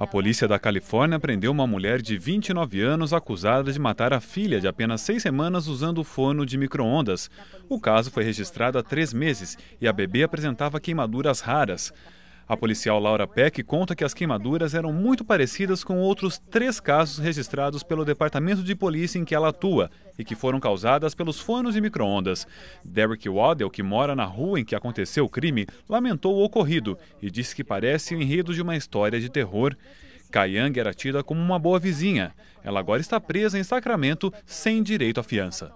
A polícia da Califórnia prendeu uma mulher de 29 anos acusada de matar a filha de apenas seis semanas usando o forno de micro-ondas. O caso foi registrado há três meses e a bebê apresentava queimaduras raras. A policial Laura Peck conta que as queimaduras eram muito parecidas com outros três casos registrados pelo departamento de polícia em que ela atua e que foram causadas pelos fornos micro microondas. Derek Waddell, que mora na rua em que aconteceu o crime, lamentou o ocorrido e disse que parece o enredo de uma história de terror. Kayang era tida como uma boa vizinha. Ela agora está presa em Sacramento sem direito à fiança.